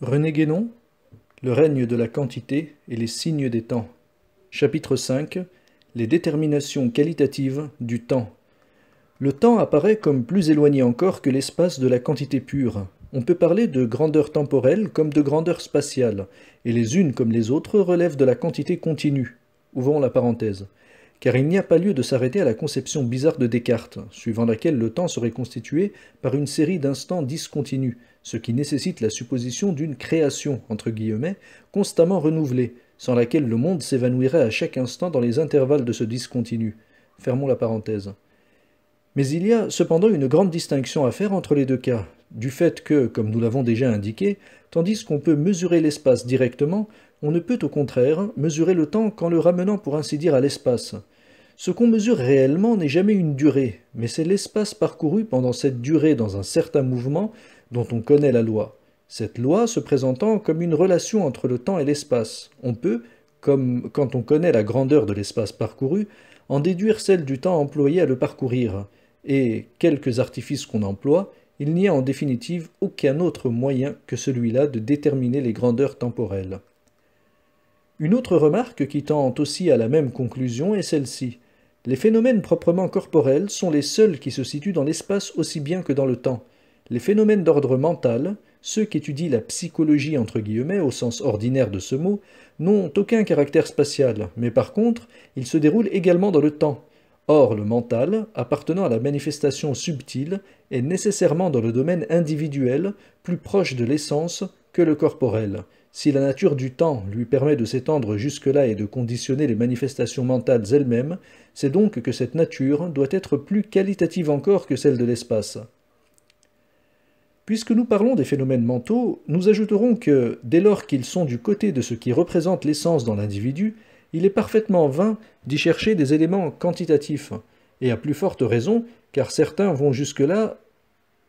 René Guénon Le règne de la quantité et les signes des temps. Chapitre 5 Les déterminations qualitatives du temps. Le temps apparaît comme plus éloigné encore que l'espace de la quantité pure. On peut parler de grandeur temporelle comme de grandeur spatiale, et les unes comme les autres relèvent de la quantité continue. Ouvrons la parenthèse car il n'y a pas lieu de s'arrêter à la conception bizarre de Descartes, suivant laquelle le temps serait constitué par une série d'instants discontinus, ce qui nécessite la supposition d'une création, entre guillemets, constamment renouvelée, sans laquelle le monde s'évanouirait à chaque instant dans les intervalles de ce discontinu. Fermons la parenthèse. Mais il y a cependant une grande distinction à faire entre les deux cas, du fait que, comme nous l'avons déjà indiqué, tandis qu'on peut mesurer l'espace directement, on ne peut au contraire mesurer le temps qu'en le ramenant pour ainsi dire à l'espace. Ce qu'on mesure réellement n'est jamais une durée, mais c'est l'espace parcouru pendant cette durée dans un certain mouvement dont on connaît la loi. Cette loi se présentant comme une relation entre le temps et l'espace, on peut, comme quand on connaît la grandeur de l'espace parcouru, en déduire celle du temps employé à le parcourir, et, quelques artifices qu'on emploie, il n'y a en définitive aucun autre moyen que celui-là de déterminer les grandeurs temporelles. Une autre remarque qui tend aussi à la même conclusion est celle-ci. Les phénomènes proprement corporels sont les seuls qui se situent dans l'espace aussi bien que dans le temps. Les phénomènes d'ordre mental, ceux étudient la psychologie entre guillemets au sens ordinaire de ce mot, n'ont aucun caractère spatial, mais par contre, ils se déroulent également dans le temps. Or, le mental, appartenant à la manifestation subtile, est nécessairement dans le domaine individuel, plus proche de l'essence que le corporel. Si la nature du temps lui permet de s'étendre jusque-là et de conditionner les manifestations mentales elles-mêmes, c'est donc que cette nature doit être plus qualitative encore que celle de l'espace. Puisque nous parlons des phénomènes mentaux, nous ajouterons que, dès lors qu'ils sont du côté de ce qui représente l'essence dans l'individu, il est parfaitement vain d'y chercher des éléments quantitatifs, et à plus forte raison, car certains vont jusque-là,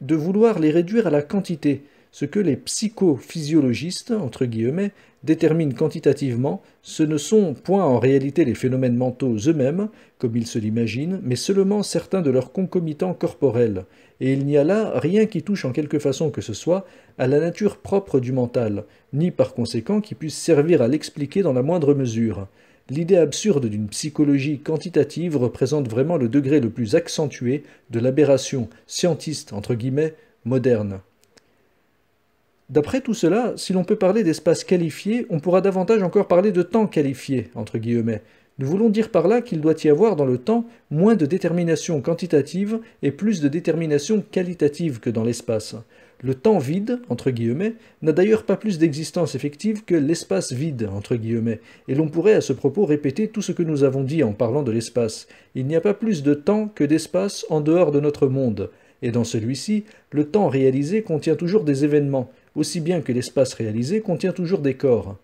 de vouloir les réduire à la quantité, ce que les psychophysiologistes, entre guillemets, déterminent quantitativement, ce ne sont point en réalité les phénomènes mentaux eux-mêmes, comme ils se l'imaginent, mais seulement certains de leurs concomitants corporels, et il n'y a là rien qui touche en quelque façon que ce soit à la nature propre du mental, ni par conséquent qui puisse servir à l'expliquer dans la moindre mesure. L'idée absurde d'une psychologie quantitative représente vraiment le degré le plus accentué de l'aberration scientiste entre guillemets moderne. D'après tout cela, si l'on peut parler d'espace qualifié, on pourra davantage encore parler de temps qualifié, entre guillemets. Nous voulons dire par là qu'il doit y avoir dans le temps moins de détermination quantitative et plus de détermination qualitative que dans l'espace. Le temps vide, entre guillemets, n'a d'ailleurs pas plus d'existence effective que l'espace vide, entre guillemets, et l'on pourrait à ce propos répéter tout ce que nous avons dit en parlant de l'espace. Il n'y a pas plus de temps que d'espace en dehors de notre monde, et dans celui-ci, le temps réalisé contient toujours des événements, aussi bien que l'espace réalisé contient toujours des corps.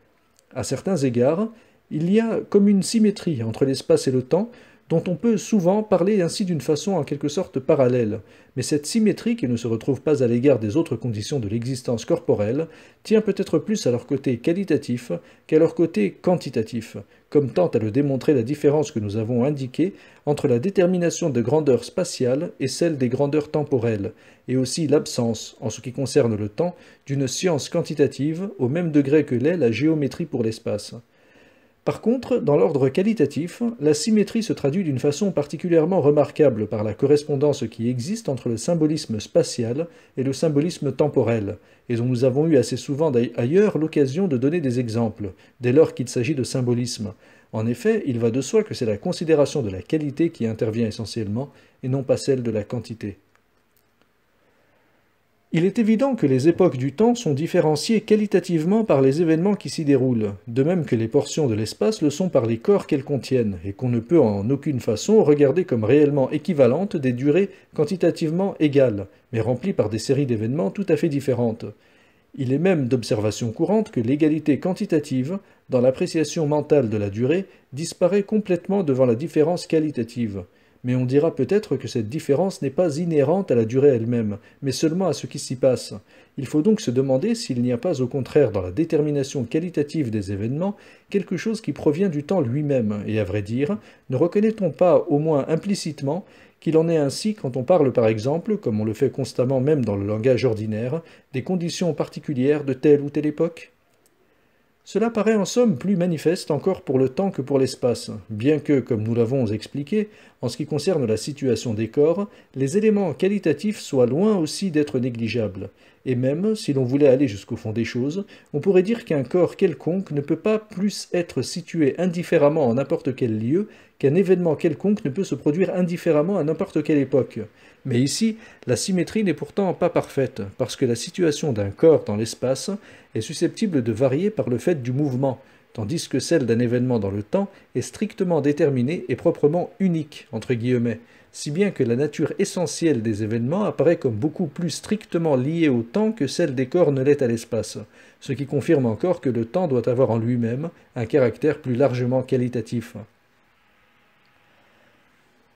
À certains égards, il y a comme une symétrie entre l'espace et le temps dont on peut souvent parler ainsi d'une façon en quelque sorte parallèle, mais cette symétrie qui ne se retrouve pas à l'égard des autres conditions de l'existence corporelle tient peut-être plus à leur côté qualitatif qu'à leur côté quantitatif, comme tente à le démontrer la différence que nous avons indiquée entre la détermination de grandeurs spatiales et celle des grandeurs temporelles, et aussi l'absence, en ce qui concerne le temps, d'une science quantitative au même degré que l'est la géométrie pour l'espace. Par contre, dans l'ordre qualitatif, la symétrie se traduit d'une façon particulièrement remarquable par la correspondance qui existe entre le symbolisme spatial et le symbolisme temporel, et dont nous avons eu assez souvent ailleurs l'occasion de donner des exemples, dès lors qu'il s'agit de symbolisme. En effet, il va de soi que c'est la considération de la qualité qui intervient essentiellement, et non pas celle de la quantité. Il est évident que les époques du temps sont différenciées qualitativement par les événements qui s'y déroulent, de même que les portions de l'espace le sont par les corps qu'elles contiennent, et qu'on ne peut en aucune façon regarder comme réellement équivalentes des durées quantitativement égales, mais remplies par des séries d'événements tout à fait différentes. Il est même d'observation courante que l'égalité quantitative, dans l'appréciation mentale de la durée, disparaît complètement devant la différence qualitative mais on dira peut-être que cette différence n'est pas inhérente à la durée elle-même, mais seulement à ce qui s'y passe. Il faut donc se demander s'il n'y a pas au contraire dans la détermination qualitative des événements quelque chose qui provient du temps lui-même, et à vrai dire, ne reconnaît-on pas au moins implicitement qu'il en est ainsi quand on parle par exemple, comme on le fait constamment même dans le langage ordinaire, des conditions particulières de telle ou telle époque cela paraît en somme plus manifeste encore pour le temps que pour l'espace, bien que, comme nous l'avons expliqué, en ce qui concerne la situation des corps, les éléments qualitatifs soient loin aussi d'être négligeables, et même, si l'on voulait aller jusqu'au fond des choses, on pourrait dire qu'un corps quelconque ne peut pas plus être situé indifféremment en n'importe quel lieu qu'un événement quelconque ne peut se produire indifféremment à n'importe quelle époque. Mais ici, la symétrie n'est pourtant pas parfaite, parce que la situation d'un corps dans l'espace est susceptible de varier par le fait du mouvement, tandis que celle d'un événement dans le temps est strictement déterminée et proprement unique, entre guillemets, si bien que la nature essentielle des événements apparaît comme beaucoup plus strictement liée au temps que celle des corps ne l'est à l'espace, ce qui confirme encore que le temps doit avoir en lui-même un caractère plus largement qualitatif.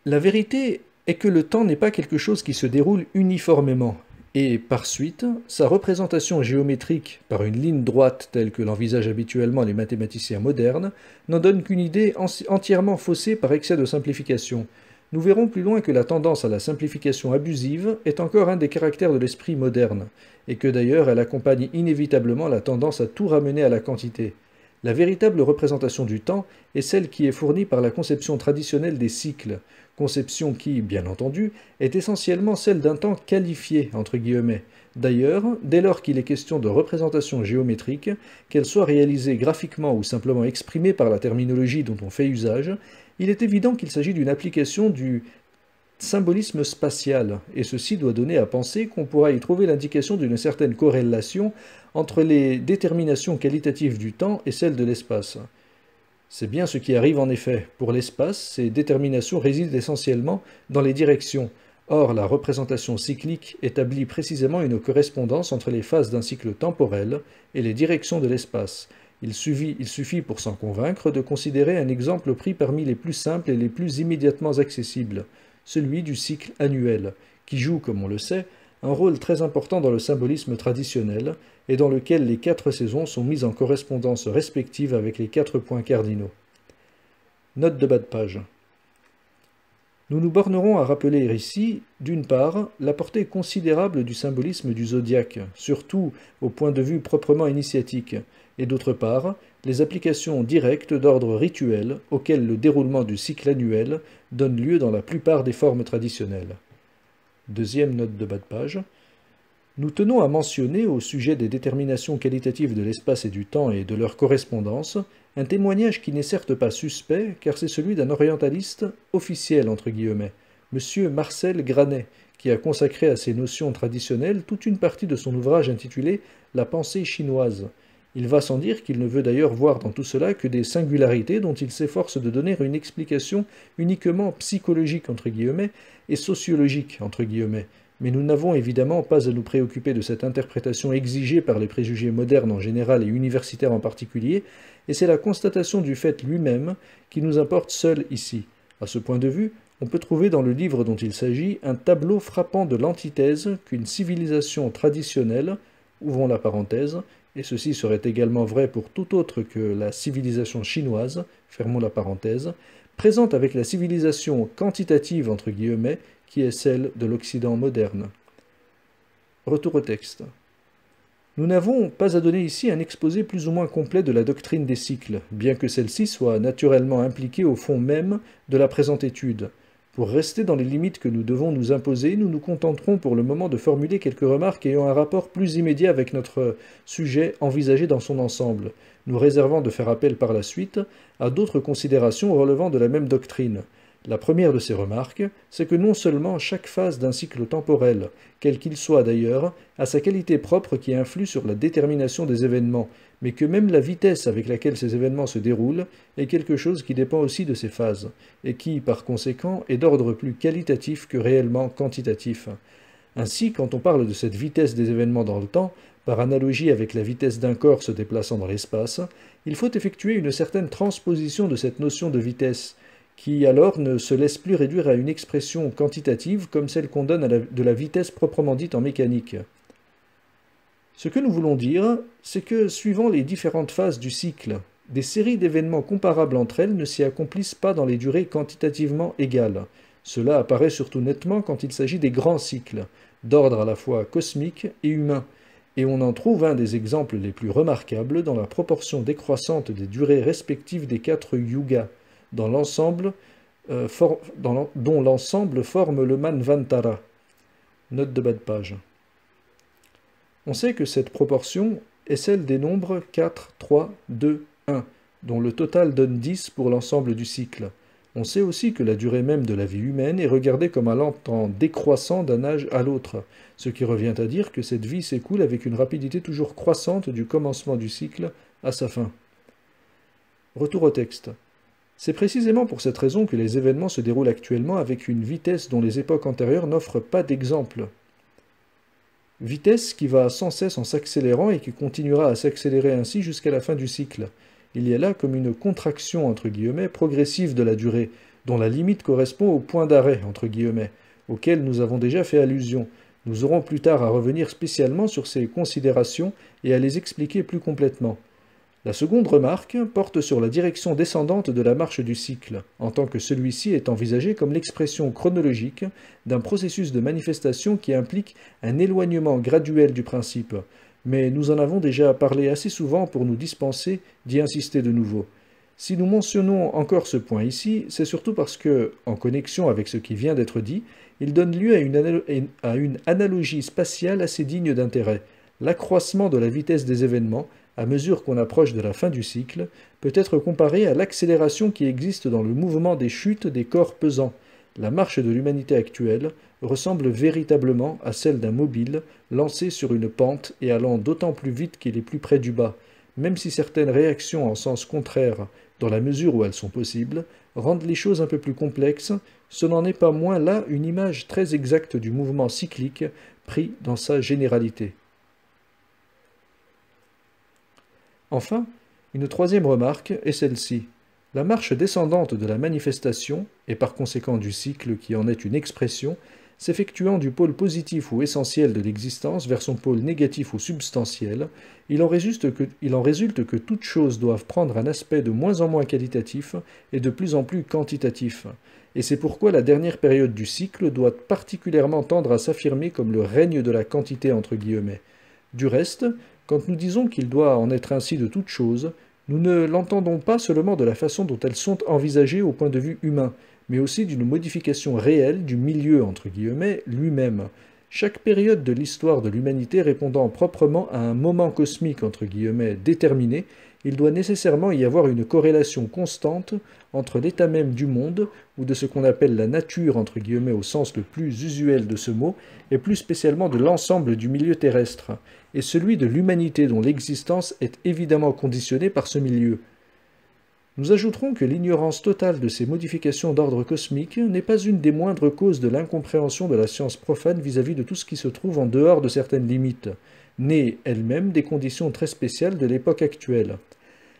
La vérité est que le temps n'est pas quelque chose qui se déroule uniformément, et par suite, sa représentation géométrique par une ligne droite telle que l'envisagent habituellement les mathématiciens modernes n'en donne qu'une idée entièrement faussée par excès de simplification. Nous verrons plus loin que la tendance à la simplification abusive est encore un des caractères de l'esprit moderne, et que d'ailleurs elle accompagne inévitablement la tendance à tout ramener à la quantité. La véritable représentation du temps est celle qui est fournie par la conception traditionnelle des cycles, conception qui, bien entendu, est essentiellement celle d'un temps qualifié, entre guillemets. D'ailleurs, dès lors qu'il est question de représentation géométrique, qu'elle soit réalisée graphiquement ou simplement exprimée par la terminologie dont on fait usage, il est évident qu'il s'agit d'une application du symbolisme spatial, et ceci doit donner à penser qu'on pourra y trouver l'indication d'une certaine corrélation entre les déterminations qualitatives du temps et celles de l'espace. C'est bien ce qui arrive en effet. Pour l'espace, ces déterminations résident essentiellement dans les directions. Or, la représentation cyclique établit précisément une correspondance entre les phases d'un cycle temporel et les directions de l'espace. Il suffit, il suffit pour s'en convaincre de considérer un exemple pris parmi les plus simples et les plus immédiatement accessibles, celui du cycle annuel, qui joue, comme on le sait, un rôle très important dans le symbolisme traditionnel et dans lequel les quatre saisons sont mises en correspondance respective avec les quatre points cardinaux. Note de bas de page. Nous nous bornerons à rappeler ici, d'une part, la portée considérable du symbolisme du zodiaque, surtout au point de vue proprement initiatique, et d'autre part, les applications directes d'ordre rituel auxquelles le déroulement du cycle annuel donne lieu dans la plupart des formes traditionnelles. Deuxième note de bas de page. Nous tenons à mentionner, au sujet des déterminations qualitatives de l'espace et du temps et de leur correspondance, un témoignage qui n'est certes pas suspect, car c'est celui d'un orientaliste officiel, entre guillemets, M. Marcel Granet, qui a consacré à ces notions traditionnelles toute une partie de son ouvrage intitulé La pensée chinoise, il va sans dire qu'il ne veut d'ailleurs voir dans tout cela que des singularités dont il s'efforce de donner une explication uniquement psychologique entre guillemets et sociologique entre guillemets. Mais nous n'avons évidemment pas à nous préoccuper de cette interprétation exigée par les préjugés modernes en général et universitaires en particulier, et c'est la constatation du fait lui-même qui nous importe seul ici. À ce point de vue, on peut trouver dans le livre dont il s'agit un tableau frappant de l'antithèse qu'une civilisation traditionnelle, ouvrons la parenthèse, et ceci serait également vrai pour tout autre que la civilisation chinoise, fermons la parenthèse, présente avec la civilisation quantitative entre guillemets qui est celle de l'Occident moderne. Retour au texte. Nous n'avons pas à donner ici un exposé plus ou moins complet de la doctrine des cycles, bien que celle-ci soit naturellement impliquée au fond même de la présente étude. Pour rester dans les limites que nous devons nous imposer, nous nous contenterons pour le moment de formuler quelques remarques ayant un rapport plus immédiat avec notre sujet envisagé dans son ensemble, nous réservant de faire appel par la suite à d'autres considérations relevant de la même doctrine. La première de ces remarques, c'est que non seulement chaque phase d'un cycle temporel, quel qu'il soit d'ailleurs, a sa qualité propre qui influe sur la détermination des événements, mais que même la vitesse avec laquelle ces événements se déroulent est quelque chose qui dépend aussi de ces phases, et qui, par conséquent, est d'ordre plus qualitatif que réellement quantitatif. Ainsi, quand on parle de cette vitesse des événements dans le temps, par analogie avec la vitesse d'un corps se déplaçant dans l'espace, il faut effectuer une certaine transposition de cette notion de vitesse, qui alors ne se laisse plus réduire à une expression quantitative comme celle qu'on donne à de la vitesse proprement dite en mécanique. Ce que nous voulons dire, c'est que suivant les différentes phases du cycle, des séries d'événements comparables entre elles ne s'y accomplissent pas dans les durées quantitativement égales. Cela apparaît surtout nettement quand il s'agit des grands cycles, d'ordre à la fois cosmique et humain, et on en trouve un des exemples les plus remarquables dans la proportion décroissante des durées respectives des quatre yugas, dans l'ensemble, euh, dont l'ensemble forme le Manvantara. Note de bas de page. On sait que cette proportion est celle des nombres 4, 3, 2, 1, dont le total donne 10 pour l'ensemble du cycle. On sait aussi que la durée même de la vie humaine est regardée comme lent en décroissant d'un âge à l'autre, ce qui revient à dire que cette vie s'écoule avec une rapidité toujours croissante du commencement du cycle à sa fin. Retour au texte. C'est précisément pour cette raison que les événements se déroulent actuellement avec une vitesse dont les époques antérieures n'offrent pas d'exemple vitesse qui va sans cesse en s'accélérant et qui continuera à s'accélérer ainsi jusqu'à la fin du cycle. Il y a là comme une contraction entre guillemets progressive de la durée, dont la limite correspond au point d'arrêt entre guillemets, auquel nous avons déjà fait allusion. Nous aurons plus tard à revenir spécialement sur ces considérations et à les expliquer plus complètement. La seconde remarque porte sur la direction descendante de la marche du cycle, en tant que celui-ci est envisagé comme l'expression chronologique d'un processus de manifestation qui implique un éloignement graduel du principe, mais nous en avons déjà parlé assez souvent pour nous dispenser d'y insister de nouveau. Si nous mentionnons encore ce point ici, c'est surtout parce que, en connexion avec ce qui vient d'être dit, il donne lieu à une, à une analogie spatiale assez digne d'intérêt, l'accroissement de la vitesse des événements à mesure qu'on approche de la fin du cycle, peut être comparée à l'accélération qui existe dans le mouvement des chutes des corps pesants. La marche de l'humanité actuelle ressemble véritablement à celle d'un mobile lancé sur une pente et allant d'autant plus vite qu'il est plus près du bas, même si certaines réactions en sens contraire, dans la mesure où elles sont possibles, rendent les choses un peu plus complexes, ce n'en est pas moins là une image très exacte du mouvement cyclique pris dans sa généralité. Enfin, une troisième remarque est celle-ci. La marche descendante de la manifestation, et par conséquent du cycle qui en est une expression, s'effectuant du pôle positif ou essentiel de l'existence vers son pôle négatif ou substantiel, il en, résulte que, en résulte que toutes choses doivent prendre un aspect de moins en moins qualitatif et de plus en plus quantitatif. Et c'est pourquoi la dernière période du cycle doit particulièrement tendre à s'affirmer comme le règne de la quantité entre guillemets. Du reste, quand nous disons qu'il doit en être ainsi de toutes choses, nous ne l'entendons pas seulement de la façon dont elles sont envisagées au point de vue humain, mais aussi d'une modification réelle du milieu, entre guillemets, lui-même. Chaque période de l'histoire de l'humanité répondant proprement à un moment cosmique, entre guillemets, déterminé, il doit nécessairement y avoir une corrélation constante entre l'état même du monde, ou de ce qu'on appelle la nature entre guillemets au sens le plus usuel de ce mot, et plus spécialement de l'ensemble du milieu terrestre, et celui de l'humanité dont l'existence est évidemment conditionnée par ce milieu. Nous ajouterons que l'ignorance totale de ces modifications d'ordre cosmique n'est pas une des moindres causes de l'incompréhension de la science profane vis-à-vis de tout ce qui se trouve en dehors de certaines limites, née elle-même des conditions très spéciales de l'époque actuelle.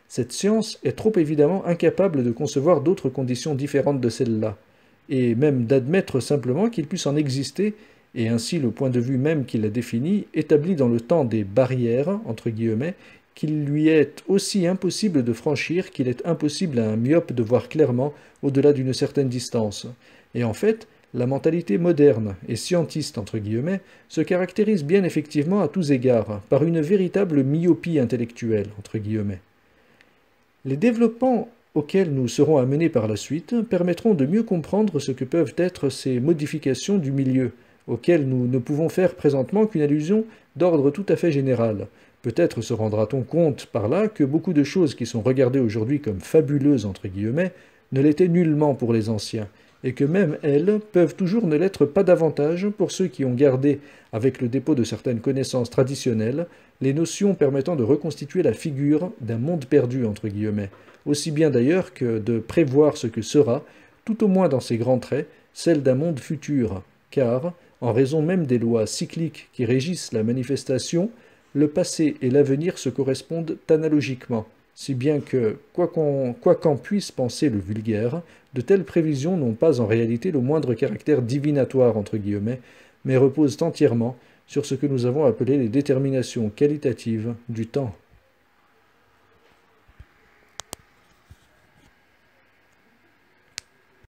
Cette science est trop évidemment incapable de concevoir d'autres conditions différentes de celles-là, et même d'admettre simplement qu'il puisse en exister, et ainsi le point de vue même qui la définit, établit dans le temps des barrières, entre guillemets, qu'il lui est aussi impossible de franchir qu'il est impossible à un myope de voir clairement au-delà d'une certaine distance. Et en fait, la mentalité moderne et scientiste entre guillemets se caractérise bien effectivement à tous égards par une véritable myopie intellectuelle entre guillemets. Les développements auxquels nous serons amenés par la suite permettront de mieux comprendre ce que peuvent être ces modifications du milieu, auxquelles nous ne pouvons faire présentement qu'une allusion d'ordre tout à fait général. Peut-être se rendra-t-on compte par là que beaucoup de choses qui sont regardées aujourd'hui comme fabuleuses entre guillemets ne l'étaient nullement pour les anciens, et que même elles peuvent toujours ne l'être pas davantage pour ceux qui ont gardé, avec le dépôt de certaines connaissances traditionnelles, les notions permettant de reconstituer la figure d'un monde perdu, entre guillemets, aussi bien d'ailleurs que de prévoir ce que sera, tout au moins dans ses grands traits, celle d'un monde futur, car, en raison même des lois cycliques qui régissent la manifestation, le passé et l'avenir se correspondent analogiquement si bien que, quoi qu'en puisse penser le vulgaire, de telles prévisions n'ont pas en réalité le moindre caractère divinatoire, entre guillemets, mais reposent entièrement sur ce que nous avons appelé les déterminations qualitatives du temps.